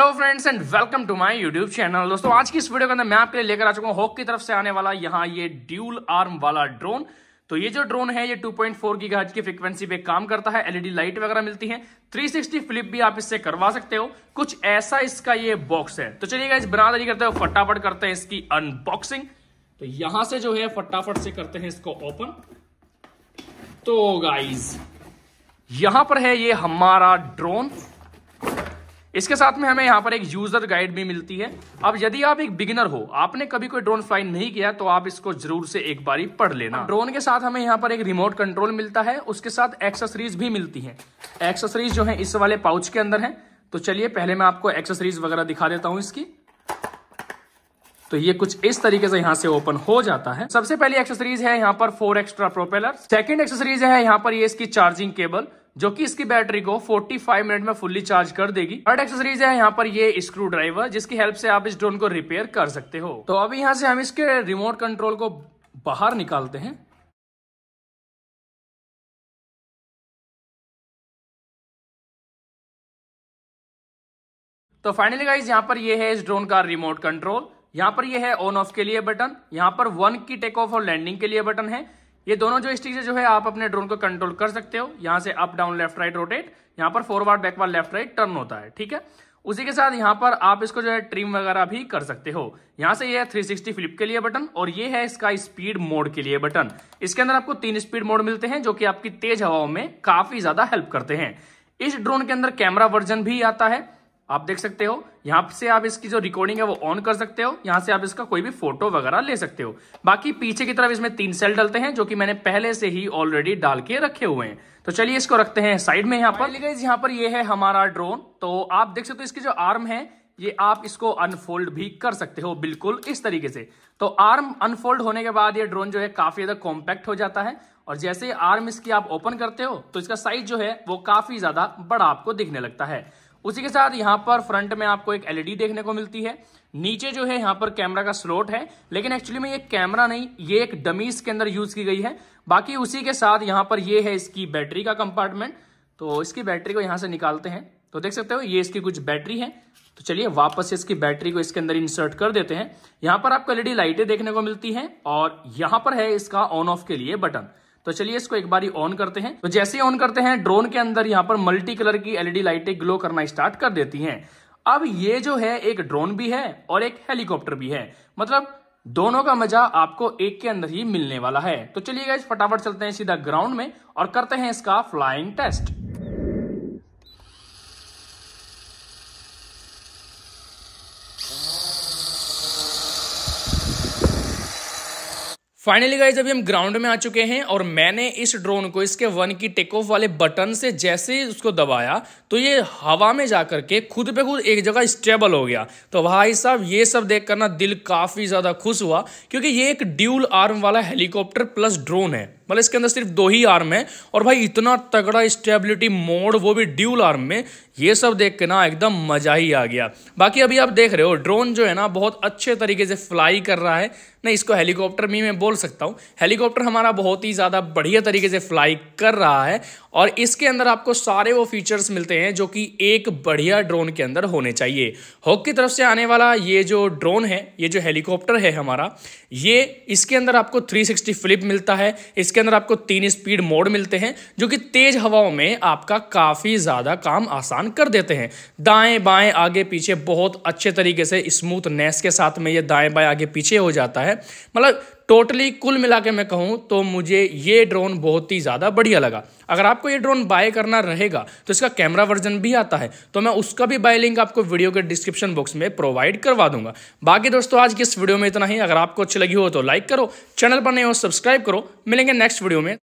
hello friends and welcome to my YouTube channel दोस्तों आज की इस वीडियो के अंदर मैं आपके लिए लेकर आ चुका हूं हॉक की तरफ से आने वाला यहां ये ड्यूल आर्म वाला ड्रोन तो ये जो ड्रोन है ये 2.4 पॉइंट की फ्रीक्वेंसी पे काम करता है एलईडी लाइट e वगैरह मिलती है 360 फ्लिप भी आप इससे करवा सकते हो कुछ ऐसा इसका ये बॉक्स है तो चलिए इस बना नहीं करते हो फटाफट करते हैं इसकी अनबॉक्सिंग तो यहां से जो है फटाफट से करते हैं इसको ओपन तो गाइज यहां पर है ये हमारा ड्रोन इसके साथ में हमें यहाँ पर एक यूजर गाइड भी मिलती है अब यदि आप एक बिगिनर हो आपने कभी कोई ड्रोन फ्लाई नहीं किया तो आप इसको जरूर से एक बारी पढ़ लेना ड्रोन के साथ हमें यहाँ पर एक रिमोट कंट्रोल मिलता है उसके साथ एक्सेसरीज भी मिलती है एक्सेसरीज जो है इस वाले पाउच के अंदर है तो चलिए पहले मैं आपको एक्सेसरीज वगैरह दिखा देता हूँ इसकी तो ये कुछ इस तरीके से यहाँ से ओपन हो जाता है सबसे पहली एक्सेसरीज है यहाँ पर four extra propeller second accessories है यहाँ पर ये इसकी चार्जिंग केबल जो कि इसकी बैटरी को 45 मिनट में फुल्ली चार्ज कर देगी थर्ड एक्सेसरीज है यहाँ पर ये स्क्रू ड्राइवर जिसकी हेल्प से आप इस ड्रोन को रिपेयर कर सकते हो तो अभी यहाँ से हम इसके रिमोट कंट्रोल को बाहर निकालते हैं तो फाइनली गाइज यहाँ पर ये है इस ड्रोन का रिमोट कंट्रोल यहाँ पर ये है ऑन ऑफ के लिए बटन यहाँ पर वन की टेक ऑफ और लैंडिंग के लिए बटन है ये दोनों जो स्टिक से जो है आप अपने ड्रोन को कंट्रोल कर सकते हो यहाँ से up down left right rotate यहां पर forward backward left right turn होता है ठीक है उसी के साथ यहाँ पर आप इसको जो है ट्रिम वगैरह भी कर सकते हो यहाँ से ये है 360 फ्लिप के लिए बटन और ये है इसका स्पीड मोड के लिए बटन इसके अंदर आपको तीन स्पीड मोड मिलते हैं जो कि आपकी तेज हवाओं में काफी ज्यादा हेल्प करते हैं इस ड्रोन के अंदर कैमरा वर्जन भी आता है आप देख सकते हो यहाँ से आप इसकी जो रिकॉर्डिंग है वो ऑन कर सकते हो यहाँ से आप इसका कोई भी फोटो वगैरह ले सकते हो बाकी पीछे की तरफ इसमें तीन सेल डलते हैं जो कि मैंने पहले से ही ऑलरेडी डाल के रखे हुए हैं तो चलिए इसको रखते हैं साइड में यहाँ पर यहाँ पर ये है हमारा ड्रोन तो आप देख सकते हो इसकी जो आर्म है ये आप इसको अनफोल्ड भी कर सकते हो बिल्कुल इस तरीके से तो आर्म अनफोल्ड होने के बाद ये ड्रोन जो है काफी ज्यादा कॉम्पैक्ट हो जाता है और जैसे आर्म इसकी आप ओपन करते हो तो इसका साइज जो है वो काफी ज्यादा बड़ा आपको दिखने लगता है उसी के साथ यहाँ पर फ्रंट में आपको एक एलईडी देखने को मिलती है नीचे जो है यहाँ पर कैमरा का स्लोट है लेकिन एक्चुअली में ये कैमरा नहीं ये एक डमीज के अंदर यूज की गई है बाकी उसी के साथ यहाँ पर ये है इसकी बैटरी का कंपार्टमेंट तो इसकी बैटरी को यहां से निकालते हैं तो देख सकते हो ये इसकी कुछ बैटरी है तो चलिए वापस इसकी बैटरी को इसके अंदर इंसर्ट कर देते हैं यहां पर आपको एलईडी लाइटें देखने को मिलती हैं और यहां पर है इसका ऑन ऑफ के लिए बटन तो चलिए इसको एक बार ऑन करते हैं तो जैसे ऑन करते हैं ड्रोन के अंदर यहाँ पर मल्टी कलर की एलईडी लाइटें ग्लो करना स्टार्ट कर देती हैं अब ये जो है एक ड्रोन भी है और एक हेलीकॉप्टर भी है मतलब दोनों का मजा आपको एक के अंदर ही मिलने वाला है तो चलिए इस फटाफट चलते हैं सीधा ग्राउंड में और करते हैं इसका फ्लाइंग टेस्ट फाइनली गाइज अभी हम ग्राउंड में आ चुके हैं और मैंने इस ड्रोन को इसके वन की टेक ऑफ वाले बटन से जैसे ही उसको दबाया तो ये हवा में जा करके खुद पे खुद एक जगह स्टेबल हो गया तो भाई साहब ये सब देख कर ना दिल काफ़ी ज़्यादा खुश हुआ क्योंकि ये एक ड्यूल आर्म वाला हेलीकॉप्टर प्लस ड्रोन है मतलब इसके अंदर सिर्फ दो ही आर्म है और भाई इतना तगड़ा स्टेबिलिटी मोड वो भी ड्यूल आर्म में ये सब देख के ना एकदम मज़ा ही आ गया बाकी अभी आप देख रहे हो ड्रोन जो है ना बहुत अच्छे तरीके से फ्लाई कर रहा है नहीं इसको हेलीकॉप्टर में बोल बोल सकता हूँ हेलीकॉप्टर हमारा बहुत ही ज़्यादा बढ़िया तरीके से फ्लाई कर रहा है और इसके अंदर आपको सारे वो फीचर्स मिलते हैं जो कि एक बढ़िया ड्रोन के अंदर होने चाहिए हॉक की तरफ से आने वाला ये जो ड्रोन है ये जो हेलीकॉप्टर है हमारा ये इसके अंदर आपको 360 फ्लिप मिलता है इसके अंदर आपको तीन स्पीड मोड मिलते हैं जो कि तेज हवाओं में आपका काफ़ी ज़्यादा काम आसान कर देते हैं दाएँ बाएँ आगे पीछे बहुत अच्छे तरीके से स्मूथनेस के साथ में ये दाएं बाएं आगे पीछे हो जाता है मतलब टोटली कुल मिला के मैं कहूँ तो मुझे ये ड्रोन बहुत ही ज़्यादा बढ़िया लगा अगर आपको ये ड्रोन बाय करना रहेगा तो इसका कैमरा वर्जन भी आता है तो मैं उसका भी बाय लिंक आपको वीडियो के डिस्क्रिप्शन बॉक्स में प्रोवाइड करवा दूंगा बाकी दोस्तों आज की इस वीडियो में इतना ही अगर आपको अच्छी लगी हो तो लाइक करो चैनल पर नहीं हो सब्सक्राइब करो मिलेंगे नेक्स्ट वीडियो में